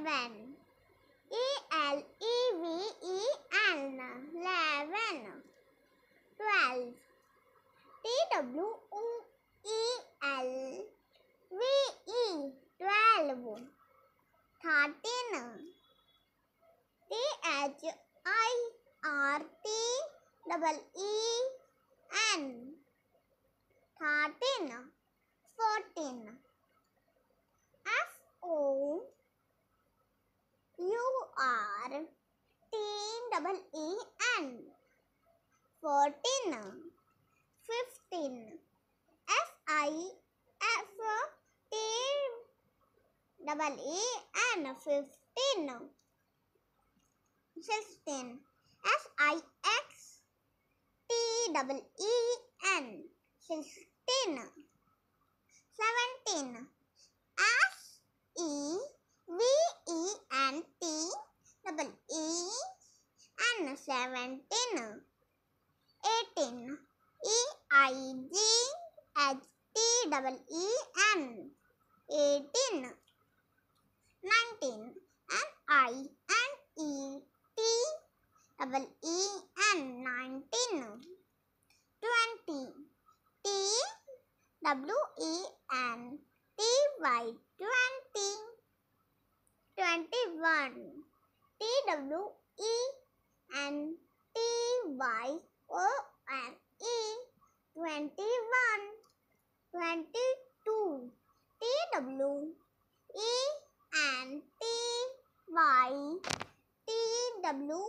eleven. E L E V E N eleven. Twelve. T W O E L V E twelve. Thirteen. T H I R T double E N. Thirteen. Fourteen. F O are T double E N. Fourteen, fifteen, F I F T double E N. Fifteen, sixteen, S I X T double E N. Sixteen, seventeen, S E. V E N T double E and seventeen eighteen E I G H T double E N eighteen nineteen N I I N E T double E N nineteen twenty T W E N T Y twenty 21 T W E N T Y O N E 21 22 T W E N T Y T W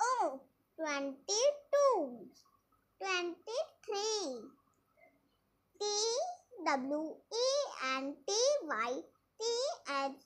O 22 23 T W E N T Y T H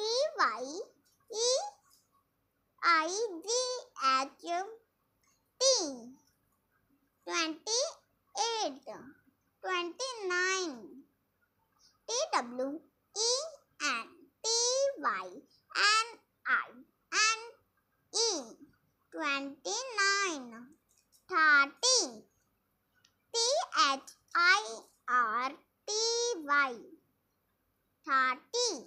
T Y E I G H T. Twenty-eight, twenty-nine. T W E N T Y N I N E. Twenty-nine, thirty. T H I R T Y. Thirty.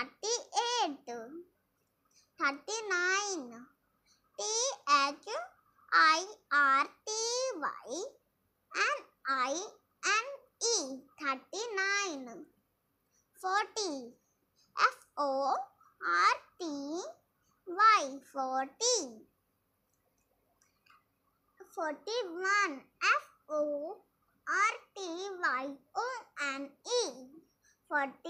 38 39 T H I R T Y and I and E 39 40 F O R T Y 40 41 F O R T Y O N E 40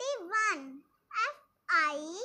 51 F I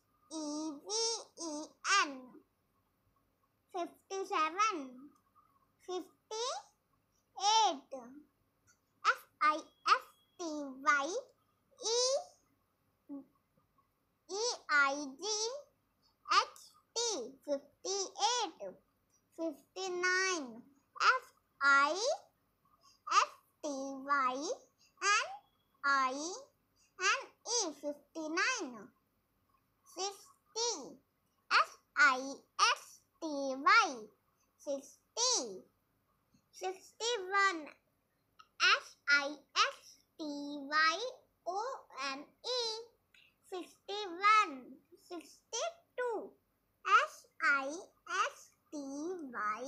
E V E N. Fifty seven, fifty eight. F I F T Y E E I G H T. Fifty eight, fifty nine. F I F T Y N I N E. Fifty nine. Y. Sixty. Sixty-one. T Y. Sixty, sixty one, S I S T Y O N E. Sixty one, sixty two, S I S T Y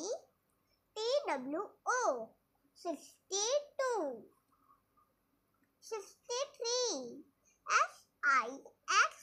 T W O. Sixty-two. Sixty-three. S I X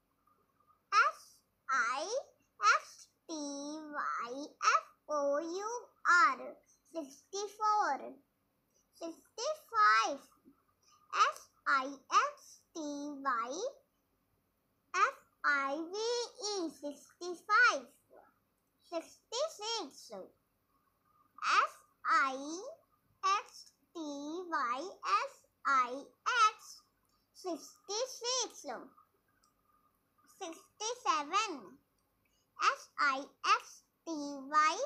seven. S I X T Y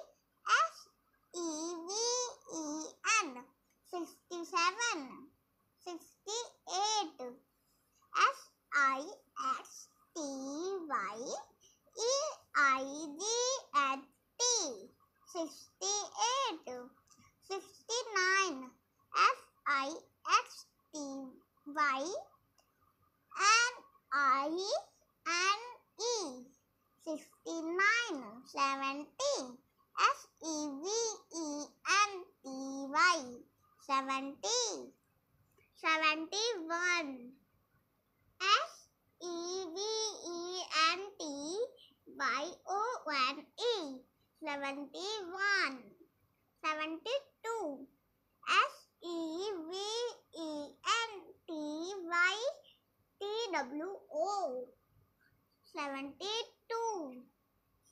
nine, seventeen. S E V E N T Y, seventy. Seventy-one. S E V E N T Y O N E, seventy-one. Seventy-two. S E V E N T Y T W O, seventy-two.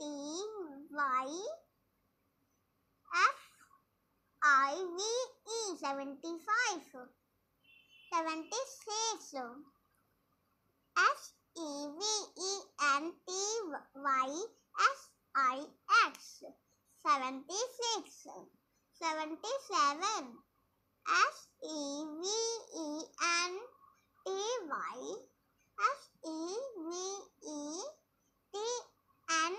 T Y F I V E five seventy six S E V E N T Y S I X seventy six seventy seven S E V E 76 S E V E N T Y S I X 76 77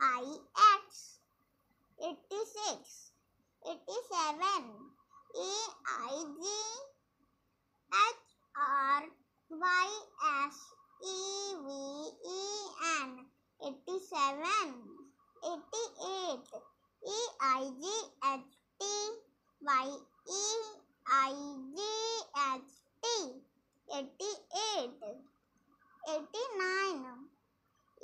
IX 86 87 seven, eighty eight. E I G 87 88 EIGHTYEIGHT H T eighty eight, eighty nine. 89